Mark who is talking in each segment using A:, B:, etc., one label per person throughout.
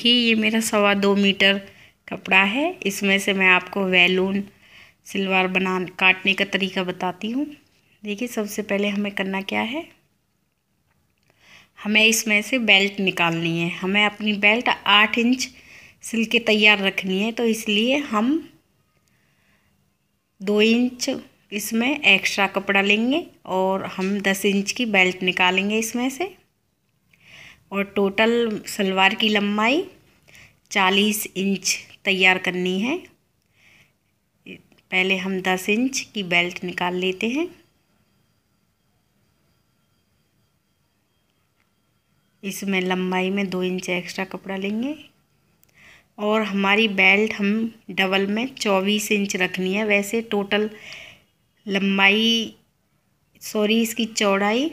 A: देखिए ये मेरा सवा दो मीटर कपड़ा है इसमें से मैं आपको वैलून सिलवार बना काटने का तरीका बताती हूँ देखिए सबसे पहले हमें करना क्या है हमें इसमें से बेल्ट निकालनी है हमें अपनी बेल्ट आठ इंच सिल के तैयार रखनी है तो इसलिए हम दो इंच इसमें एक्स्ट्रा कपड़ा लेंगे और हम दस इंच की बेल्ट निकालेंगे इसमें से और टोटल सलवार की लंबाई चालीस इंच तैयार करनी है पहले हम दस इंच की बेल्ट निकाल लेते हैं इसमें लंबाई में दो इंच एक्स्ट्रा कपड़ा लेंगे और हमारी बेल्ट हम डबल में चौबीस इंच रखनी है वैसे टोटल लंबाई सॉरी इसकी चौड़ाई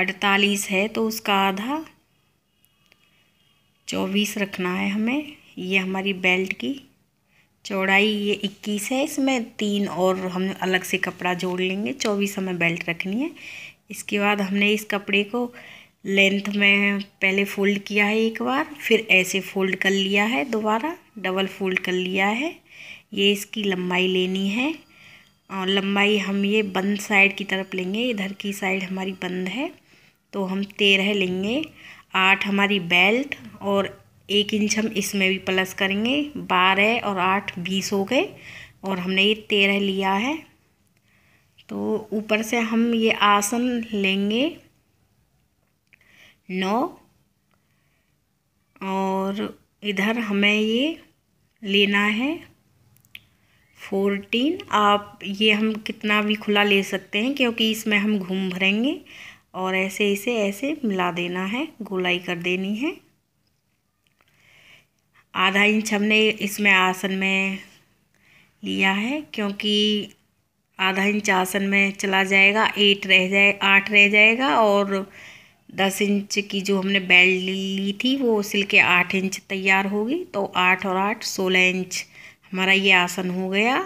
A: अड़तालीस है तो उसका आधा चौबीस रखना है हमें ये हमारी बेल्ट की चौड़ाई ये इक्कीस है इसमें तीन और हम अलग से कपड़ा जोड़ लेंगे चौबीस हमें बेल्ट रखनी है इसके बाद हमने इस कपड़े को लेंथ में पहले फोल्ड किया है एक बार फिर ऐसे फोल्ड कर लिया है दोबारा डबल फोल्ड कर लिया है ये इसकी लंबाई लेनी है और लंबाई हम ये बंद साइड की तरफ लेंगे इधर की साइड हमारी बंद है तो हम तेरह लेंगे आठ हमारी बेल्ट और एक इंच हम इसमें भी प्लस करेंगे बारह और आठ बीस हो गए और हमने ये तेरह लिया है तो ऊपर से हम ये आसन लेंगे नौ और इधर हमें ये लेना है फोर्टीन आप ये हम कितना भी खुला ले सकते हैं क्योंकि इसमें हम घूम भरेंगे और ऐसे इसे ऐसे मिला देना है गोलाई कर देनी है आधा इंच हमने इसमें आसन में लिया है क्योंकि आधा इंच आसन में चला जाएगा एट रह जाए आठ रह जाएगा और दस इंच की जो हमने बेल्ट ली थी वो सिल के आठ इंच तैयार होगी तो आठ और आठ सोलह इंच हमारा ये आसन हो गया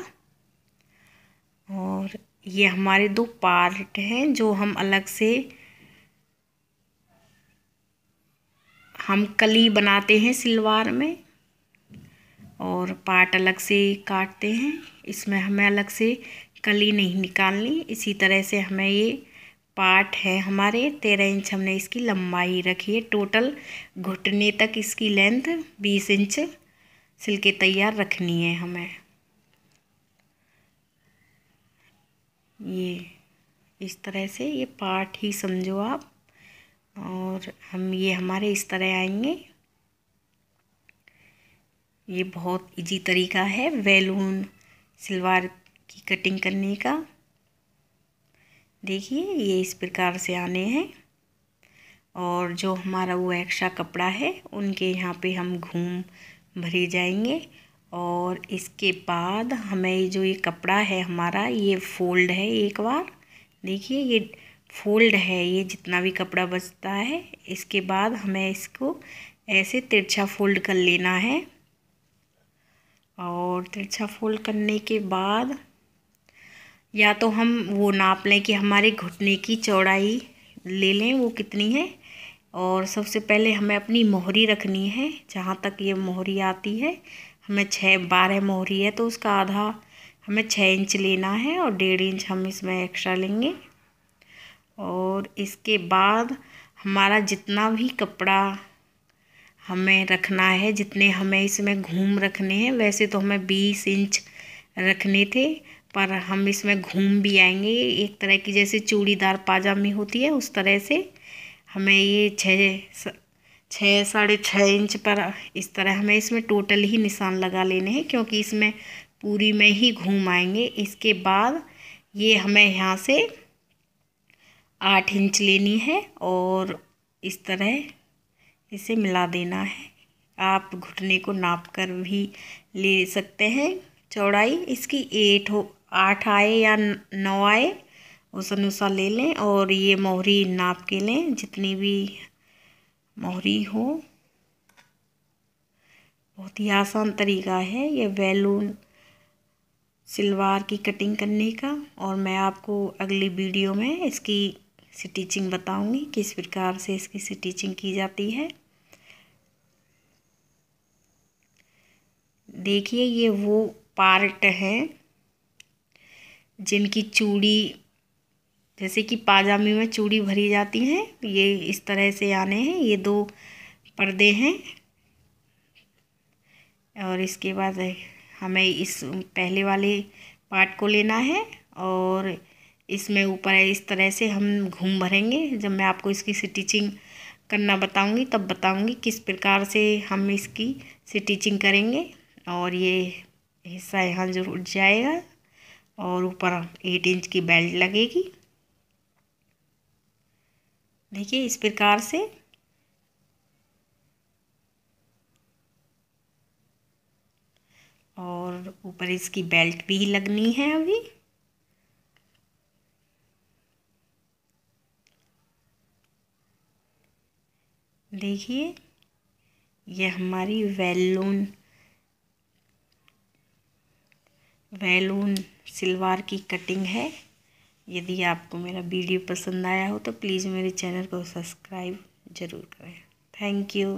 A: और ये हमारे दो पार्ट हैं जो हम अलग से हम कली बनाते हैं सिलवार में और पार्ट अलग से काटते हैं इसमें हमें अलग से कली नहीं निकालनी इसी तरह से हमें ये पार्ट है हमारे तेरह इंच हमने इसकी लंबाई रखी है टोटल घुटने तक इसकी लेंथ बीस इंच सिल के तैयार रखनी है हमें ये इस तरह से ये पार्ट ही समझो आप और हम ये हमारे इस तरह आएंगे ये बहुत इजी तरीका है वैलून सलवार की कटिंग करने का देखिए ये इस प्रकार से आने हैं और जो हमारा वो एक्स्ट्रा कपड़ा है उनके यहाँ पे हम घूम भरे जाएंगे और इसके बाद हमें जो ये कपड़ा है हमारा ये फोल्ड है एक बार देखिए ये फोल्ड है ये जितना भी कपड़ा बचता है इसके बाद हमें इसको ऐसे तिरछा फोल्ड कर लेना है और तिरछा फोल्ड करने के बाद या तो हम वो नाप लें कि हमारे घुटने की चौड़ाई ले लें वो कितनी है और सबसे पहले हमें अपनी मोहरी रखनी है जहाँ तक ये मोहरी आती है हमें छः बारह मोहरी है तो उसका आधा हमें छः इंच लेना है और डेढ़ इंच हम इसमें एक्स्ट्रा लेंगे और इसके बाद हमारा जितना भी कपड़ा हमें रखना है जितने हमें इसमें घूम रखने हैं वैसे तो हमें बीस इंच रखने थे पर हम इसमें घूम भी आएंगे एक तरह की जैसे चूड़ीदार पाजामी होती है उस तरह से हमें ये छः छः साढ़े छः इंच पर इस तरह हमें इसमें टोटल ही निशान लगा लेने हैं क्योंकि इसमें पूरी में ही घूम आएंगे इसके बाद ये हमें यहाँ से आठ इंच लेनी है और इस तरह इसे मिला देना है आप घुटने को नाप कर भी ले सकते हैं चौड़ाई इसकी एट हो आठ आए या नौ आए उस अनुसार ले लें और ये मोहरी नाप के लें जितनी भी मोहरी हो बहुत ही आसान तरीका है ये वैलून सिलवार की कटिंग करने का और मैं आपको अगली वीडियो में इसकी स्टिचिंग बताऊंगी किस प्रकार से इसकी स्टिचिंग की जाती है देखिए ये वो पार्ट हैं जिनकी चूड़ी जैसे कि पाजामी में चूड़ी भरी जाती हैं ये इस तरह से आने हैं ये दो पर्दे हैं और इसके बाद हमें इस पहले वाले पार्ट को लेना है और इसमें ऊपर इस तरह से हम घूम भरेंगे जब मैं आपको इसकी स्टिचिंग करना बताऊंगी तब बताऊंगी किस प्रकार से हम इसकी स्टिचिंग करेंगे और ये हिस्सा यहाँ जरूर जाएगा और ऊपर एट इंच की बेल्ट लगेगी देखिए इस प्रकार से और ऊपर इसकी बेल्ट भी लगनी है अभी देखिए यह हमारी वेलून वेलून सिलवार की कटिंग है यदि आपको मेरा वीडियो पसंद आया हो तो प्लीज़ मेरे चैनल को सब्सक्राइब ज़रूर करें थैंक यू